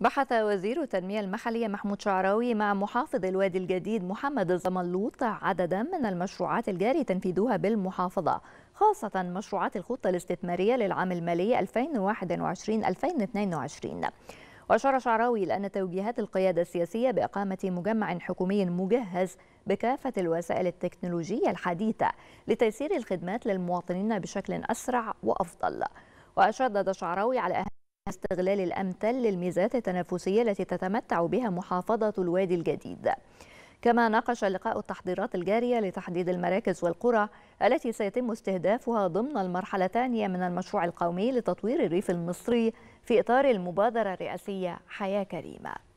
بحث وزير التنمية المحلية محمود شعراوي مع محافظ الوادي الجديد محمد الزملوط عددا من المشروعات الجاري تنفيذها بالمحافظة خاصة مشروعات الخطة الاستثمارية للعام المالي 2021-2022 وأشار شعراوي إلى أن توجيهات القيادة السياسية بإقامة مجمع حكومي مجهز بكافة الوسائل التكنولوجية الحديثة لتيسير الخدمات للمواطنين بشكل أسرع وأفضل وأشدد شعراوي على أهم استغلال الأمثل للميزات التنافسية التي تتمتع بها محافظة الوادي الجديد كما ناقش اللقاء التحضيرات الجارية لتحديد المراكز والقرى التي سيتم استهدافها ضمن المرحلة الثانية من المشروع القومي لتطوير الريف المصري في إطار المبادرة الرئاسية حياة كريمة